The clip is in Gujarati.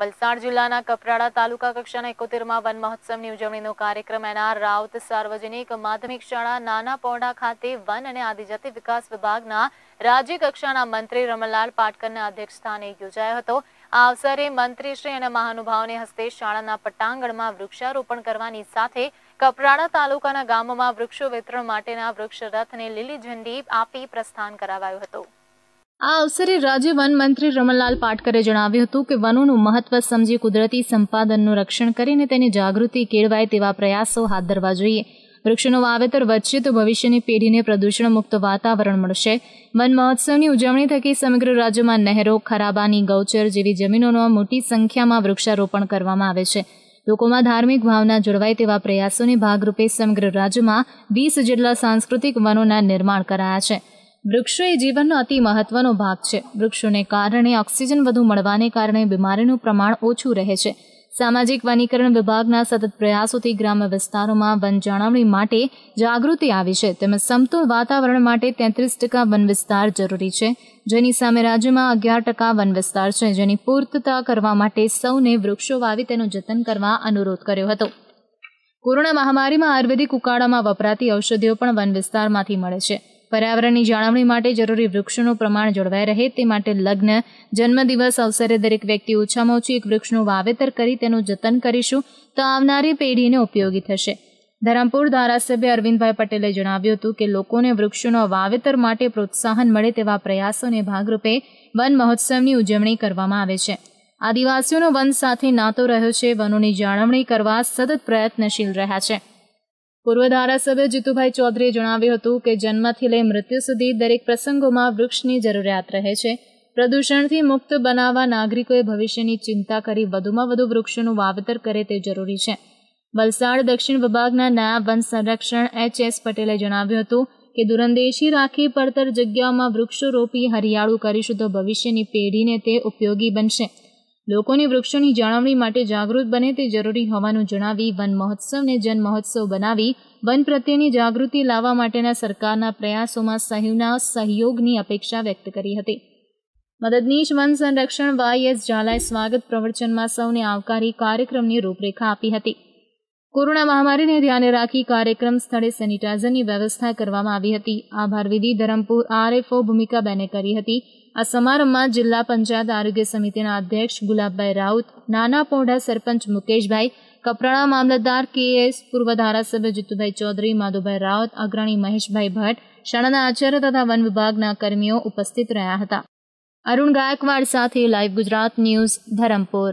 વલસાડ જિલ્લાના કપરાડા તાલુકા કક્ષાના એકોતેરમાં વન મહોત્સવની ઉજવણીનો કાર્યક્રમ એનઆર રાઉત સાર્વજનિક માધ્યમિક શાળા નાના પૌડા ખાતે વન અને આદિજાતિ વિકાસ વિભાગના રાજ્ય કક્ષાના મંત્રી રમણલાલ પાટકરના અધ્યક્ષસ્થાને યોજાયો હતો આ અવસરે મંત્રીશ્રી અને મહાનુભાવને હસ્તે શાળાના પટાંગણમાં વૃક્ષારોપણ કરવાની સાથે કપરાડા તાલુકાના ગામોમાં વૃક્ષો વિતરણ માટેના વૃક્ષ રથને લીલી ઝંડી આપી પ્રસ્થાન કરાવાયું હતું આ અવસરે રાજ્ય વન મંત્રી રમણલાલ પાટકરે જણાવ્યું હતું કે વનોનું મહત્વ સમજી કુદરતી સંપાદનનું રક્ષણ કરીને તેની જાગૃતિ કેળવાય તેવા પ્રયાસો હાથ ધરવા જોઈએ વૃક્ષોનું વાવેતર વચ્ચે તો ભવિષ્યની પેઢીને પ્રદૂષણ મુક્ત વાતાવરણ મળશે વન મહોત્સવની ઉજવણી થકી સમગ્ર રાજ્યમાં નહેરો ખરાબાની ગૌચર જેવી જમીનોમાં મોટી સંખ્યામાં વૃક્ષારોપણ કરવામાં આવે છે લોકોમાં ધાર્મિક ભાવના જળવાય તેવા પ્રયાસોને ભાગરૂપે સમગ્ર રાજ્યમાં વીસ જેટલા સાંસ્કૃતિક વનોના નિર્માણ કરાયા છે વૃક્ષો એ જીવનનો અતિ મહત્વનો ભાગ છે વૃક્ષોને કારણે ઓક્સિજન વધુ મળવાને કારણે બીમારીનું પ્રમાણ ઓછું રહે છે સામાજિક વનીકરણ વિભાગના સતત પ્રયાસોથી ગ્રામ્ય વિસ્તારોમાં વન જાળવણી માટે જાગૃતિ આવી છે તેમજ સમતોલ વાતાવરણ માટે તેત્રીસ ટકા વન વિસ્તાર જરૂરી છે જેની સામે રાજ્યમાં અગિયાર ટકા વન વિસ્તાર છે જેની પૂર્તતા કરવા માટે સૌને વૃક્ષો વાવી તેનું જતન કરવા અનુરોધ કર્યો હતો કોરોના મહામારીમાં આયુર્વેદિક ઉકાળામાં વપરાતી ઔષધિઓ પણ વન વિસ્તારમાંથી મળે છે પર્યાવરણની જાળવણી માટે જરૂરી વૃક્ષોનું પ્રમાણ જળવાઈ રહે તે માટે લગ્ન જન્મદિવસ અવસરે દરેક વ્યક્તિ ઓછામાં ઓછું એક વૃક્ષનું વાવેતર કરી તેનું જતન કરીશું તો આવનારી પેઢીને ઉપયોગી થશે ધરમપુર ધારાસભ્ય અરવિંદભાઈ પટેલે જણાવ્યું હતું કે લોકોને વૃક્ષોના વાવેતર માટે પ્રોત્સાહન મળે તેવા પ્રયાસોને ભાગરૂપે વન મહોત્સવની ઉજવણી કરવામાં આવે છે આદિવાસીઓનો વન સાથે નાતો રહ્યો છે વનોની જાળવણી કરવા સતત પ્રયત્નશીલ રહ્યા છે પૂર્વ ધારાસભ્ય જીતુભાઈ ચૌધરીએ જણાવ્યું હતું કે જન્મથી લઈ મૃત્યુ સુધી દરેક પ્રસંગોમાં વૃક્ષની જરૂરિયાત રહે છે પ્રદૂષણથી મુક્ત બનાવવા નાગરિકોએ ભવિષ્યની ચિંતા કરી વધુમાં વધુ વૃક્ષોનું વાવેતર કરે તે જરૂરી છે વલસાડ દક્ષિણ વિભાગના નાયબ વન સંરક્ષણ એચ એસ પટેલે જણાવ્યું હતું કે દુરંદેશી રાખી પડતર જગ્યાઓમાં વૃક્ષો રોપી હરિયાળું કરીશું તો ભવિષ્યની પેઢીને તે ઉપયોગી બનશે લોકોને વૃક્ષોની જાળવણી માટે જાગૃત બને તે જરૂરી હોવાનું જણાવી વન મહોત્સવને જન મહોત્સવ બનાવી વન પ્રત્યેની જાગૃતિ લાવવા માટેના સરકારના પ્રયાસોમાં સહયોગના સહયોગની અપેક્ષા વ્યક્ત કરી હતી મદદનીશ વન સંરક્ષણ વાય એસ ઝાલાએ સ્વાગત પ્રવચનમાં સૌને આવકારી કાર્યક્રમની રૂપરેખા આપી હતી કોરોના મહામારીને ધ્યાને રાખી કાર્યક્રમ સ્થળે સેનિટાઇઝરની વ્યવસ્થા કરવામાં આવી હતી આભાર વિધિ ધરમપુર આરએફઓ ભૂમિકાબેને કરી હતી આ સમારંભમાં જિલ્લા પંચાયત આરોગ્ય સમિતિના અધ્યક્ષ ગુલાબભાઈ રાઉત નાના પોઢા સરપંચ મુકેશભાઈ કપરાણા મામલતદાર કેએસ પૂર્વ ધારાસભ્ય જીતુભાઈ ચૌધરી માધુભાઈ રાઉત અગ્રણી મહેશભાઈ ભટ્ટ શાળાના આચાર્ય તથા વન વિભાગના કર્મીઓ ઉપસ્થિત રહ્યા હતા અરુણ ગાયકવાડ સાથે લાઈવ ગુજરાત ન્યૂઝ ધરમપુર